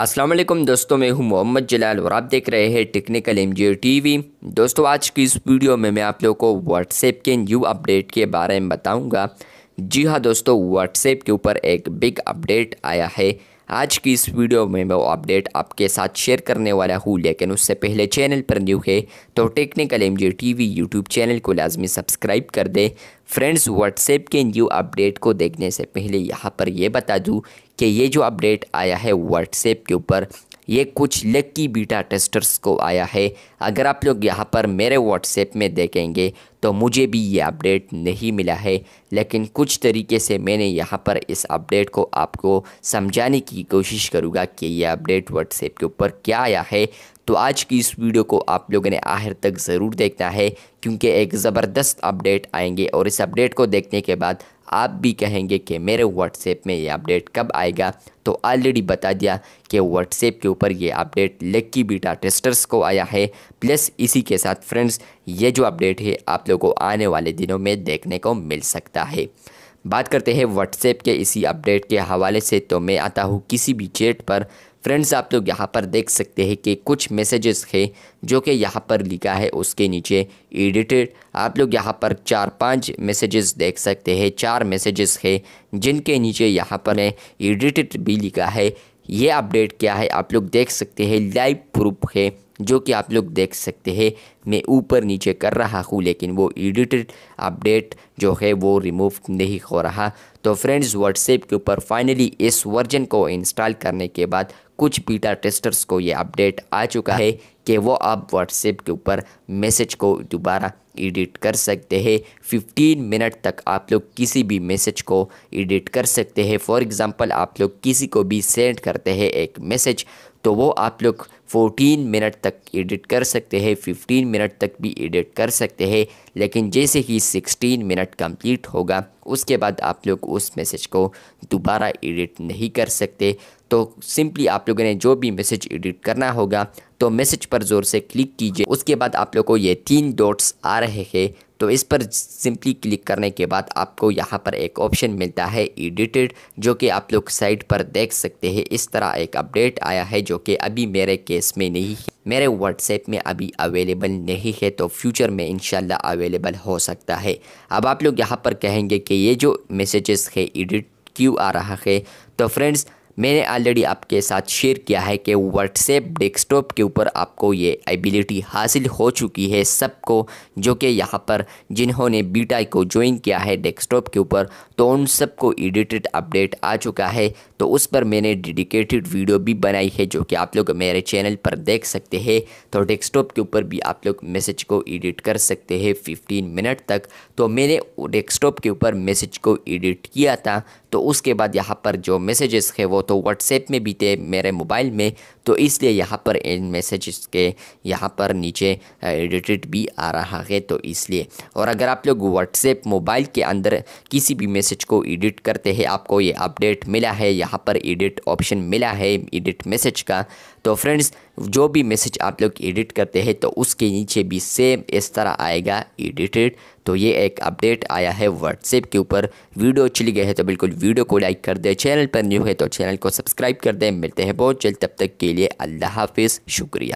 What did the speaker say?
असलम दोस्तों मैं हूं मोहम्मद जलाल और आप देख रहे हैं टेक्निकल एम टीवी दोस्तों आज की इस वीडियो में मैं आप लोगों को व्हाट्सएप के न्यू अपडेट के बारे में बताऊंगा जी हां दोस्तों व्हाट्सएप के ऊपर एक बिग अपडेट आया है आज की इस वीडियो में मैं वो अपडेट आपके साथ शेयर करने वाला हूँ लेकिन उससे पहले चैनल पर न्यू है तो technical M G T V YouTube channel को लाजमी सब्सक्राइब कर दें फ्रेंड्स व्हाट्सएप के न्यू अपडेट को देखने से पहले यहाँ पर यह बता दूँ कि ये जो अपडेट आया है व्हाट्सएप के ऊपर ये कुछ लकी बीटा टेस्टर्स को आया है अगर आप लोग यहाँ पर मेरे व्हाट्सएप में देखेंगे तो मुझे भी ये अपडेट नहीं मिला है लेकिन कुछ तरीके से मैंने यहाँ पर इस अपडेट को आपको समझाने की कोशिश करूँगा कि ये अपडेट व्हाट्सएप के ऊपर क्या आया है तो आज की इस वीडियो को आप लोगों ने आखिर तक ज़रूर देखना है क्योंकि एक ज़बरदस्त अपडेट आएंगे और इस अपडेट को देखने के बाद आप भी कहेंगे कि मेरे व्हाट्सएप में ये अपडेट कब आएगा तो ऑलरेडी बता दिया कि व्हाट्सएप के ऊपर ये अपडेट लक्की बीटा टेस्टर्स को आया है प्लस इसी के साथ फ्रेंड्स ये जो अपडेट है आप लोगों को आने वाले दिनों में देखने को मिल सकता है बात करते हैं व्हाट्सएप के इसी अपडेट के हवाले से तो मैं आता हूँ किसी भी चेट पर फ्रेंड्स आप लोग यहाँ पर देख सकते हैं कि कुछ मैसेजेस है जो कि यहाँ पर लिखा है उसके नीचे एडिटेड आप लोग यहाँ पर चार पांच मैसेजेस देख सकते हैं चार मैसेजेस है जिनके नीचे यहाँ पर है एडिटेड भी लिखा है ये अपडेट क्या है आप लोग देख सकते हैं लाइव प्रूफ है जो कि आप लोग देख सकते हैं मैं ऊपर नीचे कर रहा हूँ लेकिन वो एडिटेड अपडेट जो है वो रिमूव नहीं हो रहा तो फ्रेंड्स व्हाट्सएप के ऊपर फाइनली इस वर्जन को इंस्टॉल करने के बाद कुछ बीटा टेस्टर्स को ये अपडेट आ चुका है कि वो आप व्हाट्सएप के ऊपर मैसेज को दोबारा एडिट कर सकते हैं 15 मिनट तक आप लोग किसी भी मैसेज को एडिट कर सकते हैं फॉर एग्ज़ाम्पल आप लोग किसी को भी सेंड करते हैं एक मैसेज तो वो आप लोग 14 मिनट तक एडिट कर सकते हैं 15 मिनट तक भी एडिट कर सकते हैं लेकिन जैसे ही 16 मिनट कंप्लीट होगा उसके बाद आप लोग उस मैसेज को दोबारा एडिट नहीं कर सकते तो सिंपली आप लोगों ने जो भी मैसेज एडिट करना होगा तो मैसेज पर ज़ोर से क्लिक कीजिए उसके बाद आप लोग को ये तीन डॉट्स आ रहे हैं तो इस पर सिंपली क्लिक करने के बाद आपको यहाँ पर एक ऑप्शन मिलता है एडिटेड जो कि आप लोग साइट पर देख सकते हैं इस तरह एक अपडेट आया है जो कि अभी मेरे केस में नहीं है मेरे व्हाट्सएप में अभी अवेलेबल नहीं है तो फ्यूचर में इंशाल्लाह अवेलेबल हो सकता है अब आप लोग यहाँ पर कहेंगे कि ये जो मैसेजेस है एडिट क्यों आ रहा है तो फ्रेंड्स मैंने ऑलरेडी आपके साथ शेयर किया है कि व्हाट्सएप डेस्कटॉप के ऊपर आपको ये एबिलिटी हासिल हो चुकी है सबको जो कि यहाँ पर जिन्होंने बीटा को ज्वाइन किया है डेस्कटॉप के ऊपर तो उन सबको एडिटेड अपडेट आ चुका है तो उस पर मैंने डेडिकेटेड वीडियो भी बनाई है जो कि आप लोग मेरे चैनल पर देख सकते हैं तो डेस्कटॉप के ऊपर भी आप लोग मैसेज को एडिट कर सकते हैं 15 मिनट तक तो मैंने डेस्कटॉप के ऊपर मैसेज को एडिट किया था तो उसके बाद यहाँ पर जो मैसेजेस है वो तो व्हाट्सएप में भी थे मेरे मोबाइल में तो इसलिए यहाँ पर इन मैसेज के यहाँ पर नीचे एडिटेड भी आ रहा है तो इसलिए और अगर आप लोग व्हाट्सएप मोबाइल के अंदर किसी भी मैसेज को एडिट करते हैं आपको ये अपडेट मिला है यहाँ पर एडिट ऑप्शन मिला है एडिट मैसेज का तो फ्रेंड्स जो भी मैसेज आप लोग एडिट करते हैं तो उसके नीचे भी सेम इस तरह आएगा एडिटेड तो ये एक अपडेट आया है व्हाट्सएप के ऊपर वीडियो चली गई है तो बिल्कुल वीडियो को लाइक कर दे चैनल पर न्यू है तो चैनल को सब्सक्राइब कर दें मिलते हैं बहुत जल्द तब तक के लिए लिए अल्लाह हाफिज़ शुक्रिया